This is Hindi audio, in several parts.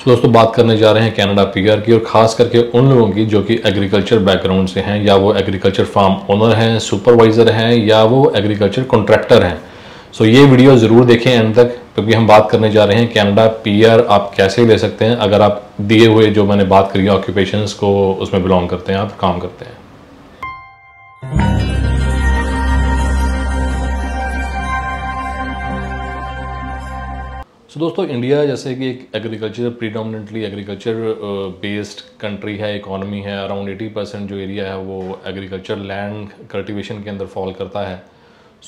सो दोस्तों बात करने जा रहे हैं कनाडा पीआर की और ख़ास करके उन लोगों की जो कि एग्रीकल्चर बैकग्राउंड से हैं या वो एग्रीकल्चर फार्म ओनर हैं सुपरवाइज़र हैं या वो एग्रीकल्चर कॉन्ट्रैक्टर हैं सो ये वीडियो ज़रूर देखें एंड तक क्योंकि हम बात करने जा रहे हैं कनाडा पीआर आप कैसे ले सकते हैं अगर आप दिए हुए जो मैंने बात करी ऑक्यूपेशन को उसमें बिलोंग करते हैं आप काम करते हैं सो so, दोस्तों इंडिया जैसे कि एक agriculture predominantly agriculture based country है इकोनॉमी है अराउंड 80 परसेंट जो एरिया है वो एग्रीकल्चर लैंड कल्टिवेशन के अंदर फॉल करता है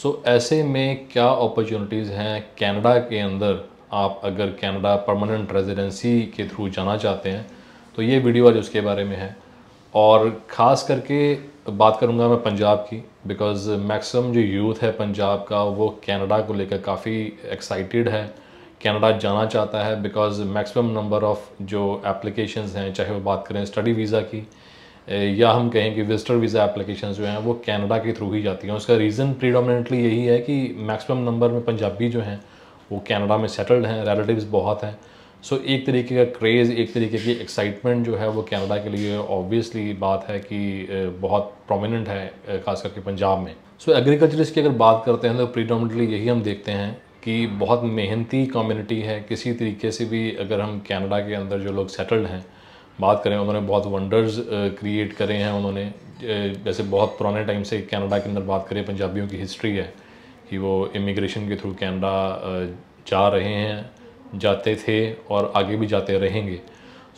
सो so, ऐसे में क्या अपॉर्चुनिटीज़ हैं कनाडा के अंदर आप अगर कनाडा परमानेंट रेजिडेंसी के थ्रू जाना चाहते हैं तो ये वीडियो आज उसके बारे में है और ख़ास करके बात करूँगा मैं पंजाब की बिकॉज़ मैक्सिमम जो यूथ है पंजाब का वो कनाडा को लेकर काफ़ी एक्साइटेड है कनाडा जाना चाहता है बिकॉज मैक्सिमम नंबर ऑफ़ जो एप्लीकेशन हैं चाहे वो बात करें स्टडी वीज़ा की या हम कहें कि विजिटर वीज़ा एप्लीकेशन जो हैं वो कनाडा के थ्रू ही जाती हैं उसका रीज़न प्रीडोमिनेटली यही है कि मैक्सिमम नंबर में पंजाबी जो हैं वो कनाडा में सेटल्ड हैं रिलेटिव्स बहुत हैं सो so, एक तरीके का क्रेज़ एक तरीके की एक्साइटमेंट जो है वो कनाडा के लिए ऑब्वियसली बात है कि बहुत प्रोमिनेंट है खास करके पंजाब में सो so, एग्रीकल्चरिस्ट की अगर बात करते हैं तो प्रीडोमिनेटली यही हम देखते हैं कि बहुत मेहनती कम्युनिटी है किसी तरीके से भी अगर हम कनाडा के अंदर जो लोग सेटल्ड हैं बात करें उन्होंने बहुत वंडर्स क्रिएट करे हैं उन्होंने जैसे बहुत पुराने टाइम से कनाडा के अंदर बात करें पंजाबियों की हिस्ट्री है कि वो इमिग्रेशन के थ्रू कनाडा जा रहे हैं जाते थे और आगे भी जाते रहेंगे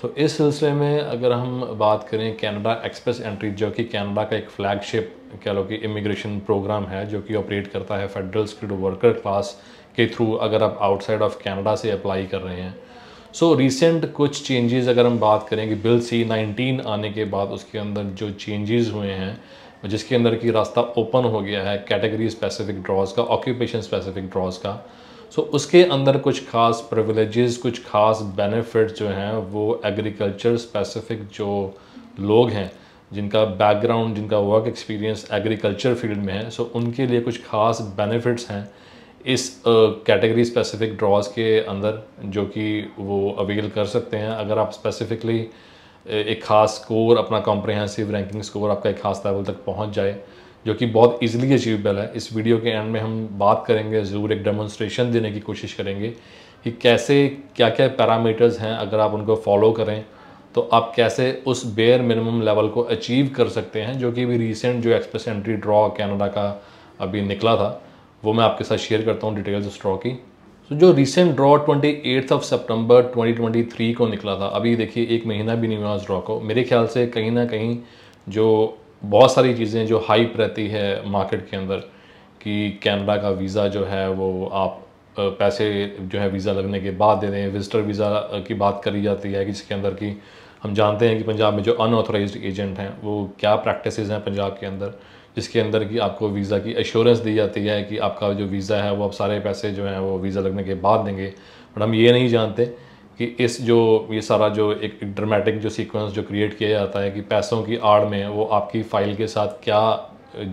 सो इस सिलसिले में अगर हम बात करें कनाडा एक्सप्रेस एंट्री जो कि कनाडा का एक फ्लैगशिप कह लो कि इमिग्रेशन प्रोग्राम है जो कि ऑपरेट करता है फेडरल स्किल्ड वर्कर क्लास के थ्रू अगर आप आउटसाइड ऑफ कैनेडा से अप्लाई कर रहे हैं सो so, रिसेंट कुछ चेंजेस अगर हम बात करें कि बिल सी नाइनटीन आने के बाद उसके अंदर जो चेंजेस हुए हैं जिसके अंदर की रास्ता ओपन हो गया है कैटेगरी स्पेसिफिक ड्रॉज का ऑक्यूपेशन स्पेसिफिक ड्रॉज का सो so, उसके अंदर कुछ खास प्रिविलेजेस कुछ खास बेनिफिट जो हैं वो एग्रीकल्चर स्पेसिफिक जो लोग हैं जिनका बैकग्राउंड जिनका वर्क एक्सपीरियंस एग्रीकल्चर फील्ड में है सो so, उनके लिए कुछ खास बेनिफिट्स हैं इस कैटेगरी स्पेसिफिक ड्रॉज के अंदर जो कि वो अवेल कर सकते हैं अगर आप स्पेसिफिकली एक ख़ास स्कोर अपना कॉम्प्रहेंसिव रैंकिंग स्कोर आपका एक ख़ास लेवल तक पहुंच जाए जो कि बहुत इजीली अचीवेबल है इस वीडियो के एंड में हम बात करेंगे ज़रूर एक डेमोन्स्ट्रेशन देने की कोशिश करेंगे कि कैसे क्या क्या पैरामीटर्स हैं अगर आप उनको फॉलो करें तो आप कैसे उस बेयर मिनिमम लेवल को अचीव कर सकते हैं जो कि अभी रिसेंट जो एक्सप्रेस एंट्री ड्रॉ कैनेडा का अभी निकला था वो मैं आपके साथ शेयर करता हूँ डिटेल्स स्ट्रॉ की तो so, जो recent draw twenty eighth of twenty three को निकला था अभी देखिए एक महीना भी नहीं हुआ उस ड्रॉ को मेरे ख्याल से कहीं ना कहीं जो बहुत सारी चीज़ें जो हाइप रहती है मार्केट के अंदर कि कैनेडा का वीज़ा जो है वो आप पैसे जो है वीज़ा लगने के बाद दे दें विजिटर वीज़ा की बात करी जाती है किसी के अंदर की हम जानते हैं कि पंजाब में जो अनऑथराइज एजेंट हैं वो क्या प्रैक्टिस हैं पंजाब के अंदर जिसके अंदर कि आपको वीज़ा की एश्योरेंस दी जाती है कि आपका जो वीज़ा है वो आप सारे पैसे जो हैं वो वीज़ा लगने के बाद देंगे बट हम ये नहीं जानते कि इस जो ये सारा जो एक ड्रामेटिक जो सीक्वेंस जो क्रिएट किया जाता है कि पैसों की आड़ में वो आपकी फ़ाइल के साथ क्या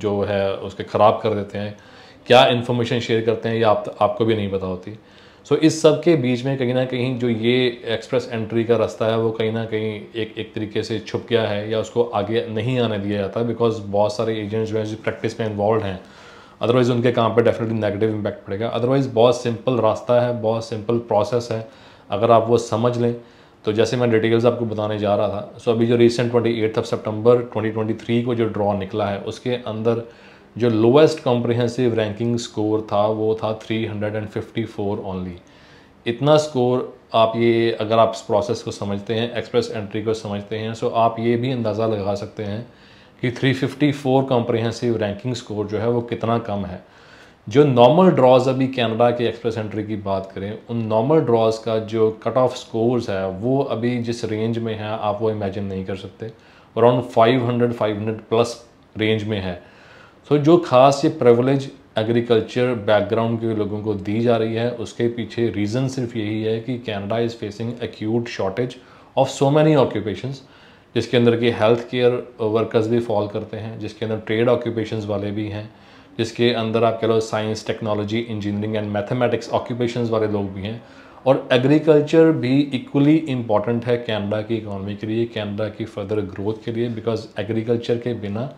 जो है उसके ख़राब कर देते हैं क्या इन्फॉर्मेशन शेयर करते हैं ये आप, आपको भी नहीं पता होती सो इस सब के बीच में कहीं ना कहीं जो ये एक्सप्रेस एंट्री का रास्ता है वो कहीं ना कहीं एक एक तरीके से छुप गया है या उसको आगे नहीं आने दिया जाता बिकॉज बहुत सारे एजेंट्स जो हैं जो प्रैक्टिस में इन्वॉल्व हैं अदरवाइज़ उनके काम पे डेफिनेटली नेगेटिव इम्पैक्ट पड़ेगा अदरवाइज़ बहुत सिंपल रास्ता है बहुत सिंपल प्रोसेस है अगर आप वो समझ लें तो जैसे मैं डिटेल्स आपको बताने जा रहा था सो so, अभी जो recent twenty eighth of September twenty को जो ड्रॉ निकला है उसके अंदर जो लोवेस्ट कॉम्प्रिहेंसिव रैंकिंग स्कोर था वो था 354 ओनली इतना स्कोर आप ये अगर आप इस प्रोसेस को समझते हैं एक्सप्रेस एंट्री को समझते हैं सो आप ये भी अंदाज़ा लगा सकते हैं कि 354 कॉम्प्रिहेंसिव रैंकिंग स्कोर जो है वो कितना कम है जो नॉर्मल ड्रॉज अभी कैनेडा के एक्सप्रेस एंट्री की बात करें उन नॉर्मल ड्रॉज का जो कट ऑफ स्कोर्स है वो अभी जिस रेंज में है आप वो इमेजिन नहीं कर सकते अराउंड 500 500 प्लस रेंज में है तो जो खास ये प्रिवलेज एग्रीकल्चर बैकग्राउंड के लोगों को दी जा रही है उसके पीछे रीज़न सिर्फ यही है कि Canada is facing acute shortage of so many occupations जिसके अंदर की हेल्थ केयर वर्कर्स भी फॉल करते हैं जिसके अंदर ट्रेड ऑक्यूपेशंस वाले भी हैं जिसके अंदर आप कह लो science technology engineering and mathematics occupations वाले लोग भी हैं और एग्रीकल्चर भी इक्वली इम्पॉर्टेंट है कैनेडा की इकोनॉमी के लिए कैनेडा की फर्दर ग्रोथ के लिए बिकॉज एग्रीकल्चर के बिना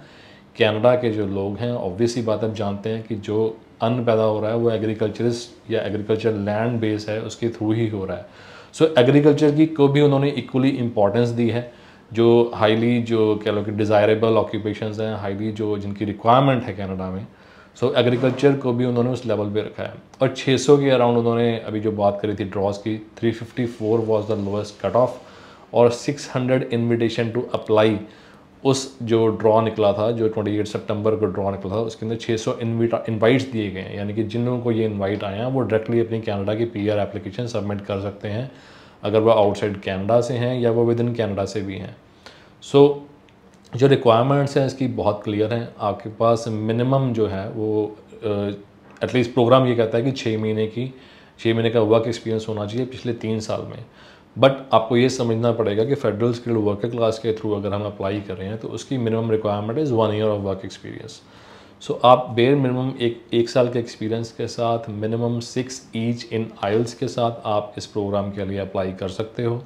कनाडा के जो लोग हैं ऑब्वियसली बात आप जानते हैं कि जो अन्न पैदा हो रहा है वो एग्रीकल्चरिस्ट या एग्रीकल्चर लैंड बेस है उसके थ्रू ही हो रहा है सो so, एग्रीकल्चर की को भी उन्होंने इक्वली इम्पॉर्टेंस दी है जो हाईली जो कह लो कि डिज़ायरेबल ऑक्यूपेशन हैं हाईली जो जिनकी रिक्वायरमेंट है कनाडा में सो so, एग्रीकल्चर को भी उन्होंने उस लेवल पे रखा है और 600 के अराउंड उन्होंने अभी जो बात करी थी ड्रॉज की 354 fifty the lowest cut off और 600 इन्विटेशन टू अप्लाई उस जो ड्रॉ निकला था जो 28 सितंबर को ड्रॉ निकला था उसके अंदर 600 सौ इन्वाइट्स दिए गए हैं यानी कि जिन लोगों को ये इन्वाइट आए हैं वो डायरेक्टली अपनी कैनेडा की पीआर एप्लीकेशन सबमिट कर सकते हैं अगर वो आउटसाइड कैनेडा से हैं या वो विद इन कैनेडा से भी हैं सो so, जो रिक्वायरमेंट्स हैं इसकी बहुत क्लियर हैं आपके पास मिनिमम जो है वो एटलीस्ट uh, प्रोग्राम ये कहता है कि छः महीने की छः महीने का वर्क एक्सपीरियंस होना चाहिए पिछले तीन साल में बट आपको ये समझना पड़ेगा कि फेडरल स्किल्ड वर्कर क्लास के थ्रू अगर हम अप्लाई कर रहे हैं तो उसकी minimum requirement is one year of work experience so आप बेर मिनिमम एक एक साल के एक्सपीरियंस के साथ minimum six each in IELTS के साथ आप इस प्रोग्राम के लिए अप्लाई कर सकते हो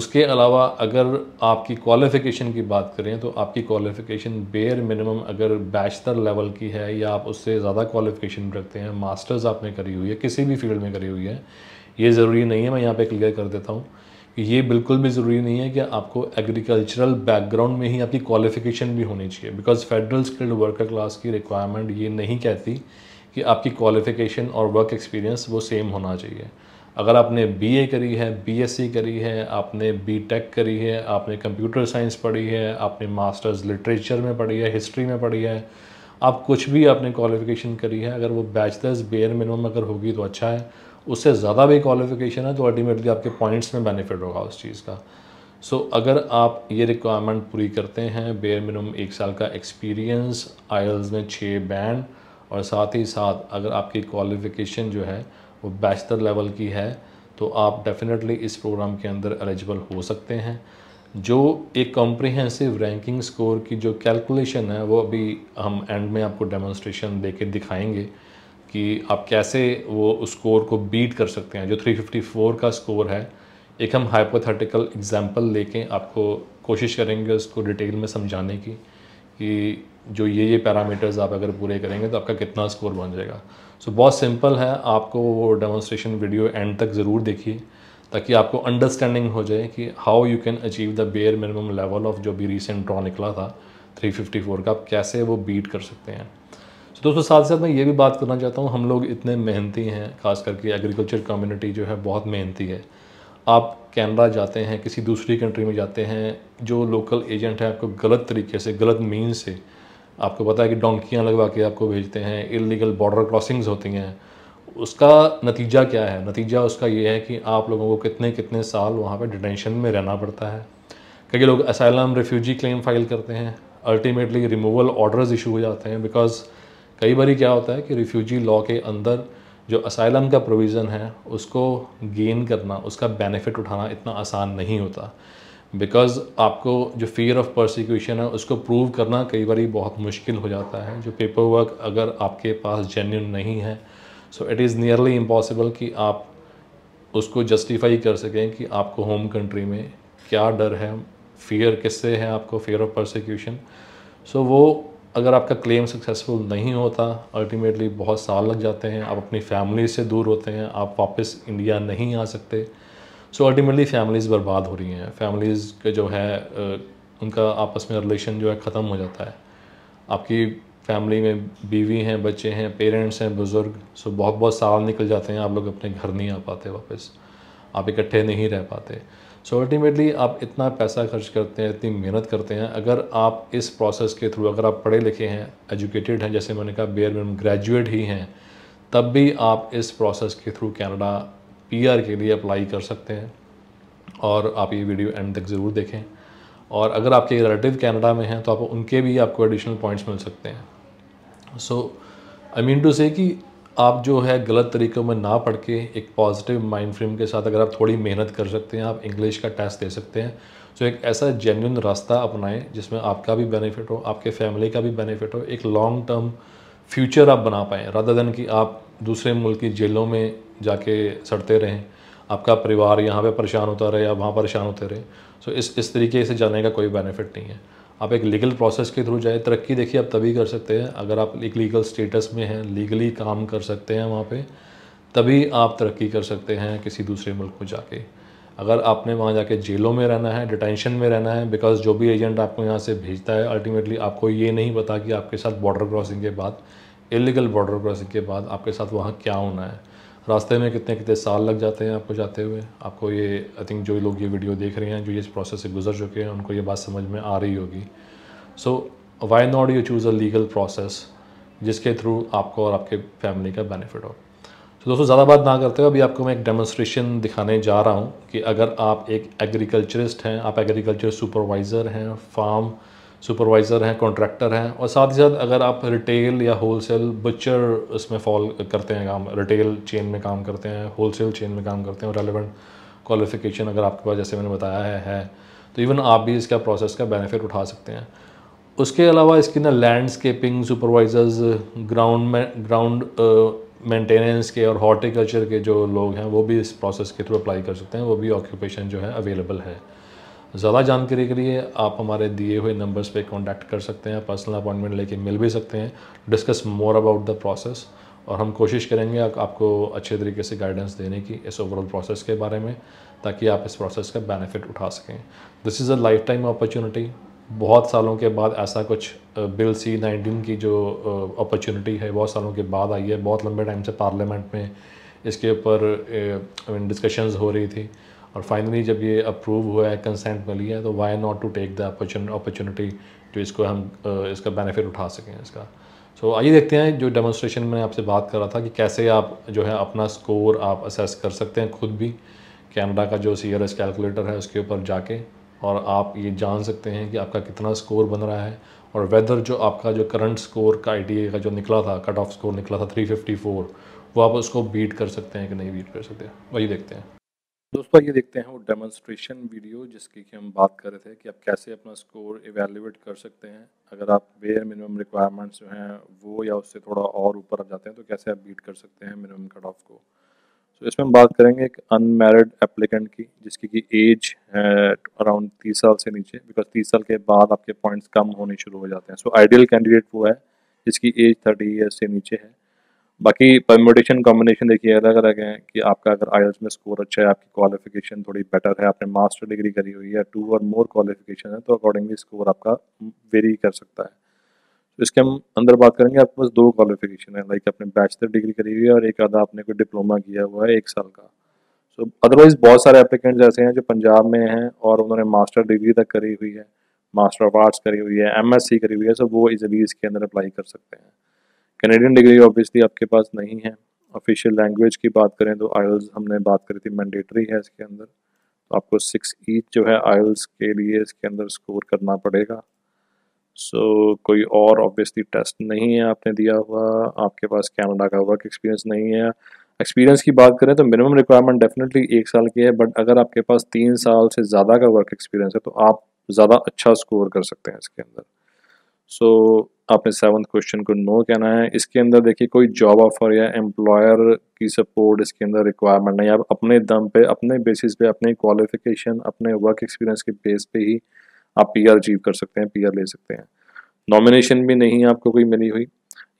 उसके अलावा अगर आपकी क्वालिफ़िकेशन की बात करें तो आपकी क्वालिफ़िकेशन बेर मिनिमम अगर बैचलर लेवल की है या आप उससे ज़्यादा क्वालिफ़िकेशन रखते हैं मास्टर्स आपने करी हुई है किसी भी फील्ड में करी हुई है ये ज़रूरी नहीं है मैं यहाँ पे क्लियर कर देता हूँ कि ये बिल्कुल भी ज़रूरी नहीं है कि आपको एग्रीकल्चरल बैकग्राउंड में ही आपकी क्वालिफिकेशन भी होनी चाहिए because federal skilled worker class की रिक्वायरमेंट ये नहीं कहती कि आपकी क्वालिफिकेशन और वर्क एक्सपीरियंस वो सेम होना चाहिए अगर आपने बी करी है बी करी है आपने बी करी है आपने कंप्यूटर साइंस पढ़ी है आपने मास्टर्स लिटरेचर में पढ़ी है हिस्ट्री में पढ़ी है आप कुछ भी आपने क्वालिफिकेशन करी है अगर वो बैचलर्स बेयर मिनिमम अगर होगी तो अच्छा है उससे ज़्यादा भी क्वालिफिकेशन है तो अल्टीमेटली आपके पॉइंट्स में बेनिफिट होगा उस चीज़ का सो so, अगर आप ये रिक्वायरमेंट पूरी करते हैं बेयर मिनिमम एक साल का एक्सपीरियंस आयल्स में छः बैंड और साथ ही साथ अगर आपकी क्वालिफ़िकेशन जो है वो बैचलर लेवल की है तो आप डेफ़िनेटली इस प्रोग्राम के अंदर एलिजिबल हो सकते हैं जो एक कॉम्प्रिहेंसिव रैंकिंग स्कोर की जो कैलकुलेशन है वो अभी हम एंड में आपको डेमोन्स्ट्रेशन दे के कि आप कैसे वो उस स्कोर को बीट कर सकते हैं जो 354 का स्कोर है एक हम हाइपोथेटिकल एग्जांपल लेके आपको कोशिश करेंगे उसको डिटेल में समझाने की कि जो ये ये पैरामीटर्स आप अगर पूरे करेंगे तो आपका कितना स्कोर बन जाएगा सो so, बहुत सिंपल है आपको वो डेमोन्स्ट्रेशन वीडियो एंड तक ज़रूर देखिए ताकि आपको अंडरस्टैंडिंग हो जाए कि how you can achieve the bare minimum level of जो भी रिसेंट ड्रॉ निकला था 354 का आप कैसे वो बीट कर सकते हैं दोस्तों साथ साथ मैं ये भी बात करना चाहता हूँ हम लोग इतने मेहनती हैं खास करके एग्रीकल्चर कम्युनिटी जो है बहुत मेहनती है आप कैनडा जाते हैं किसी दूसरी कंट्री में जाते हैं जो लोकल एजेंट है आपको गलत तरीके से गलत मीन से आपको पता है कि डोंकियाँ लगवा के आपको भेजते हैं इलीगल बॉर्डर क्रॉसिंग्स होती हैं उसका नतीजा क्या है नतीजा उसका ये है कि आप लोगों को कितने कितने साल वहाँ पर डिटेंशन में रहना पड़ता है कई लोग असाइलम रेफ्यूजी क्लेम फाइल करते हैं अल्टीमेटली रिमूवल ऑर्डर्स इशू हो जाते हैं बिकॉज कई बार क्या होता है कि रिफ्यूजी लॉ के अंदर जो असाइलम का प्रोविज़न है उसको गेन करना उसका बेनिफिट उठाना इतना आसान नहीं होता बिकॉज़ आपको जो फियर ऑफ प्रोसिक्यूशन है उसको प्रूव करना कई बार बहुत मुश्किल हो जाता है जो पेपर वर्क अगर आपके पास जेन्यून नहीं है so it is nearly impossible कि आप उसको जस्टिफाई कर सकें कि आपको होम कंट्री में क्या डर है फियर किससे है आपको फियर ऑफ प्रोसिक्यूशन सो वो अगर आपका क्लेम सक्सेसफुल नहीं होता अल्टीमेटली बहुत साल लग जाते हैं आप अपनी फैमिली से दूर होते हैं आप वापस इंडिया नहीं आ सकते सो अल्टीमेटली फैमिलीज़ बर्बाद हो रही हैं फैमिलीज़ के जो है उनका आपस में रिलेशन जो है ख़त्म हो जाता है आपकी फैमिली में बीवी हैं बच्चे हैं पेरेंट्स हैं बुज़ुर्ग सो बहुत बहुत साल निकल जाते हैं आप लोग अपने घर नहीं आ पाते वापस आप इकट्ठे नहीं रह पाते सो अल्टीमेटली आप इतना पैसा खर्च करते हैं इतनी मेहनत करते हैं अगर आप इस प्रोसेस के थ्रू अगर आप पढ़े लिखे हैं एजुकेटेड हैं जैसे मैंने कहा बेयर मिनिमम ग्रेजुएट ही हैं तब भी आप इस प्रोसेस के थ्रू पी आर के लिए अप्लाई कर सकते हैं और आप ये वीडियो एंड तक ज़रूर देखें और अगर आपके रिलेटिव कैनेडा में हैं तो आप उनके भी आपको एडिशनल पॉइंट्स मिल सकते हैं सो आई मीन टू से कि आप जो है गलत तरीक़ों में ना पढ़ के एक पॉजिटिव माइंड फ्रेम के साथ अगर आप थोड़ी मेहनत कर सकते हैं आप इंग्लिश का टेस्ट दे सकते हैं तो एक ऐसा जेन्यून रास्ता अपनाएं जिसमें आपका भी बेनिफिट हो आपके फैमिली का भी बेनिफिट हो एक लॉन्ग टर्म फ्यूचर आप बना पाएँ राधा दन कि आप दूसरे मुल्क की जेलों में जाके सड़ते रहें आपका परिवार यहाँ पे परेशान होता रहे या वहाँ परेशान होते रहे सो इस इस तरीके से जाने का कोई बेनिफिट नहीं है आप एक लीगल प्रोसेस के थ्रू जाए तरक्की देखिए आप तभी कर सकते हैं अगर आप एक लीगल स्टेटस में हैं लीगली काम कर सकते हैं वहाँ पे तभी आप तरक्की कर सकते हैं किसी दूसरे मुल्क में जाके अगर आपने वहाँ जाके जेलों में रहना है डिटेंशन में रहना है बिकॉज जो भी एजेंट आपको यहाँ से भेजता है अल्टीमेटली आपको ये नहीं पता कि आपके साथ बॉर्डर क्रॉसिंग के बाद इलीगल बॉर्डर क्रॉसिंग के बाद आपके साथ वहाँ क्या होना है रास्ते में कितने कितने साल लग जाते हैं आपको जाते हुए आपको ये आई थिंक जो लोग ये वीडियो देख रहे हैं जो ये इस प्रोसेस से गुजर चुके हैं उनको ये बात समझ में आ रही होगी so why not you choose a legal process जिसके थ्रू आपको और आपके फैमिली का बेनिफिट हो तो दोस्तों ज़्यादा बात ना करते हुए अभी आपको मैं एक डेमोस्ट्रेशन दिखाने जा रहा हूँ कि अगर आप एक एग्रीकल्चरिस्ट हैं आप एग्रीकल्चर सुपरवाइज़र हैं फार्म सुपरवाइज़र हैं कॉन्ट्रैक्टर हैं और साथ ही साथ अगर आप रिटेल या होलसेल बच्चर इसमें फॉल करते हैं काम रिटेल चेन में काम करते हैं होलसेल चेन में काम करते हैं और रेलिवेंट क्वालिफिकेशन अगर आपके पास जैसे मैंने बताया है, है तो इवन आप भी इसका प्रोसेस का बेनिफिट उठा सकते हैं उसके अलावा इसकी ना लैंडस्केपिंग सुपरवाइज़र्स ग्राउंड में ग्राउंड मेंटेनेंस के और हॉर्टिकल्चर के जो लोग हैं वो भी इस प्रोसेस के थ्रू अप्लाई कर सकते हैं वो भी ऑक्यूपेशन जो है अवेलेबल है ज़्यादा जानकारी के लिए आप हमारे दिए हुए नंबर्स पे कांटेक्ट कर सकते हैं पर्सनल अपॉइंटमेंट लेके मिल भी सकते हैं discuss more about the process और हम कोशिश करेंगे आप, आपको अच्छे तरीके से गाइडेंस देने की इस ओवरऑल प्रोसेस के बारे में ताकि आप इस प्रोसेस का बेनिफिट उठा सकें this is a life time opportunity बहुत सालों के बाद ऐसा कुछ बिल सी नाइनटीन की जो अपॉर्चुनिटी है बहुत सालों के बाद आई है बहुत लंबे टाइम से पार्लियामेंट में इसके ऊपर डिस्कशंस हो रही थी और फाइनली जब ये अप्रूव हुआ है कंसेंट मिली है तो why not to take the opportunity जो इसको हम इसका बेनिफिट उठा सकें इसका सो so, आइए देखते हैं जो डेमोन्स्ट्रेशन में आपसे बात कर रहा था कि कैसे आप जो है अपना स्कोर आप असेस कर सकते हैं खुद भी कैनेडा का जो सी आर एस कैलकुलेटर है उसके ऊपर जाके और आप ये जान सकते हैं कि आपका कितना स्कोर बन रहा है और वेदर जो आपका जो करंट स्कोर का आई का जो निकला था कट ऑफ स्कोर निकला था 354 वो आप उसको बीट कर सकते हैं कि नहीं बीट कर सकते वही देखते हैं दोस्तों ये देखते हैं वो डेमोन्स्ट्रेशन वीडियो जिसकी कि हम बात कर रहे थे कि आप कैसे अपना स्कोर एवेल्यूट कर सकते हैं अगर आप बेयर मिनिमम रिक्वायरमेंट्स जो हैं वो या उससे थोड़ा और ऊपर आप जाते हैं तो कैसे आप बीट कर सकते हैं मिनिमम कट ऑफ को सो तो so, इसमें हम बात करेंगे एक अनमेरिड एप्लीकेंट की जिसकी कि एज है अराउंड तीस साल से नीचे बिकॉज तीस साल के बाद आपके पॉइंट्स कम होने शुरू हो जाते हैं सो आइडियल कैंडिडेट वो है जिसकी एज थर्टी ईयर्स से नीचे है बाकी परम्यूटेशन कॉम्बिनेशन देखिए अलग अलग है कि आपका अगर आयल्स में स्कोर अच्छा है आपकी क्वालिफिकेशन थोड़ी बेटर है आपने मास्टर डिग्री करी हुई है टू और मोर क्वालिफिकेशन है तो अकॉर्डिंगली स्कोर आपका वेरी कर सकता है तो इसके हम अंदर बात करेंगे आपके पास दो क्वालिफिकेशन है लाइक आपने बैचलर डिग्री करी हुई है और एक आधा आपने कोई डिप्लोमा किया हुआ है एक साल का सो so, अदरवाइज़ बहुत सारे एप्लीकेंट्स ऐसे हैं जो पंजाब में हैं और उन्होंने मास्टर डिग्री तक करी हुई है मास्टर ऑफ आर्ट्स करी हुई है एम करी हुई है सो वो इजिली इसके अंदर अप्लाई कर सकते हैं कैनेडियन डिग्री ऑब्वियसली आपके पास नहीं है ऑफिशियल लैंग्वेज की बात करें तो आयल्स हमने बात करी थी मैंडेटरी है इसके अंदर तो आपको सिक्स ईच जो है आयल्स के लिए इसके अंदर स्कोर करना पड़ेगा सो so, कोई और ऑब्वियसली टेस्ट नहीं है आपने दिया हुआ आपके पास कैनेडा का वर्क एक्सपीरियंस नहीं है एक्सपीरियंस की बात करें तो मिनिमम रिक्वायरमेंट डेफिनेटली एक साल की है बट अगर आपके पास तीन साल से ज़्यादा का वर्क एक्सपीरियंस है तो आप ज़्यादा अच्छा स्कोर कर सकते हैं इसके अंदर सो so, आपने सेवन क्वेश्चन को नो कहना है इसके अंदर देखिए कोई जॉब ऑफर या एम्प्लॉयर की सपोर्ट इसके अंदर रिक्वायरमेंट नहीं आप अपने दम पे अपने बेसिस पे अपने क्वालिफिकेशन अपने वर्क एक्सपीरियंस के बेस पे ही आप पी अचीव कर सकते हैं पी ले सकते हैं नॉमिनेशन भी नहीं आपको कोई मिली हुई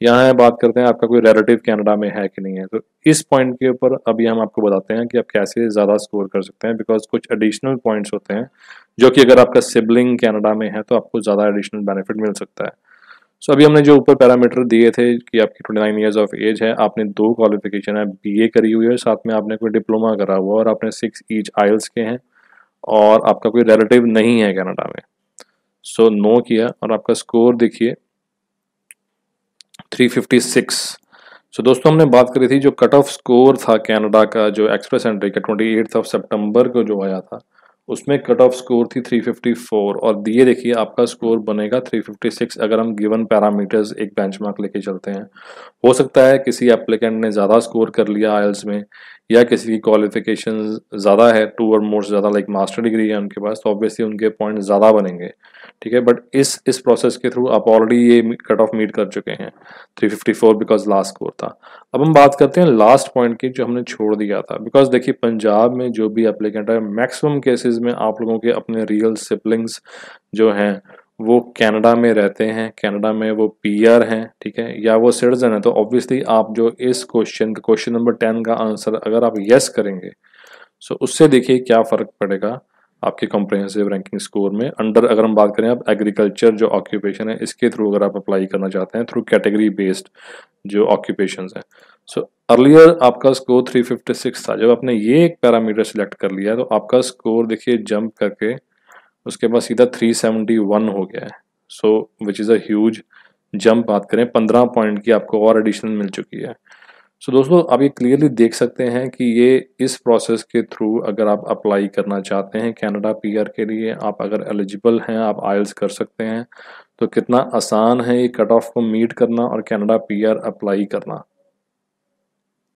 यहाँ है बात करते हैं आपका कोई रिलेटिव कैनेडा में है कि नहीं है तो इस पॉइंट के ऊपर अभी हम आपको बताते हैं कि आप कैसे ज़्यादा स्कोर कर सकते हैं बिकॉज कुछ एडिशनल पॉइंट्स होते हैं जो कि अगर आपका सिबलिंग कैनेडा में है तो आपको ज़्यादा एडिशनल बेनिफिट मिल सकता है सो so, अभी हमने जो ऊपर पैरामीटर दिए थे कि आपकी 29 नाइन ईयर्स ऑफ एज है आपने दो क्वालिफिकेशन है बीए करी हुई है साथ में आपने कोई डिप्लोमा करा हुआ और आपने सिक्स ईच आइल्स के हैं और आपका कोई रिलेटिव नहीं है कनाडा में सो so, नो किया और आपका स्कोर देखिए 356 सो so, दोस्तों हमने बात करी थी जो कट ऑफ स्कोर था कैनेडा का जो एक्सप्रेस एंट्री का ट्वेंटी ऑफ सेप्टेम्बर को जो आया था उसमें कट ऑफ स्कोर थी 354 और दिए देखिए आपका स्कोर बनेगा 356 अगर हम गिवन पैरामीटर्स एक बेंचमार्क लेके चलते हैं हो सकता है किसी एप्लीकेंट ने ज़्यादा स्कोर कर लिया आयल्स में या किसी की क्वालिफिकेशन ज़्यादा है टू और मोर ज़्यादा लाइक मास्टर डिग्री है उनके पास तो ऑब्वियसली उनके पॉइंट ज़्यादा बनेंगे ठीक है बट इस इस प्रोसेस के थ्रू आप ऑलरेडी ये कट ऑफ मीट कर चुके हैं 354 बिकॉज लास्ट स्कोर था अब हम बात करते हैं लास्ट पॉइंट की जो हमने छोड़ दिया था बिकॉज देखिए पंजाब में जो भी एप्लीकेंट है मैक्सिमम केसेस में आप लोगों के अपने रियल सिपलिंग्स जो हैं वो कनाडा में रहते हैं कनाडा में वो पीआर हैं ठीक है या वो सिटीजन है तो ऑब्वियसली आप जो इस क्वेश्चन क्वेश्चन नंबर टेन का आंसर अगर आप यस करेंगे सो उससे देखिए क्या फ़र्क पड़ेगा आपके कॉम्प्रहेंसिव रैंकिंग स्कोर में अंडर अगर हम बात करें आप एग्रीकल्चर जो ऑक्यूपेशन है इसके थ्रू अगर आप अप्लाई करना चाहते हैं थ्रू कैटेगरी बेस्ड जो ऑक्यूपेशन हैं सो so, अर्लियर आपका स्कोर 356 था जब आपने ये एक पैरामीटर सिलेक्ट कर लिया तो आपका स्कोर देखिए जंप करके उसके बाद सीधा 371 हो गया है so which is a huge jump बात करें 15 पॉइंट की आपको और एडिशनल मिल चुकी है सो so, दोस्तों आप ये क्लियरली देख सकते हैं कि ये इस प्रोसेस के थ्रू अगर आप अप्लाई करना चाहते हैं कनाडा पीआर के लिए आप अगर एलिजिबल हैं आप आयल्स कर सकते हैं तो कितना आसान है ये कट ऑफ को मीट करना और कनाडा पीआर अप्लाई करना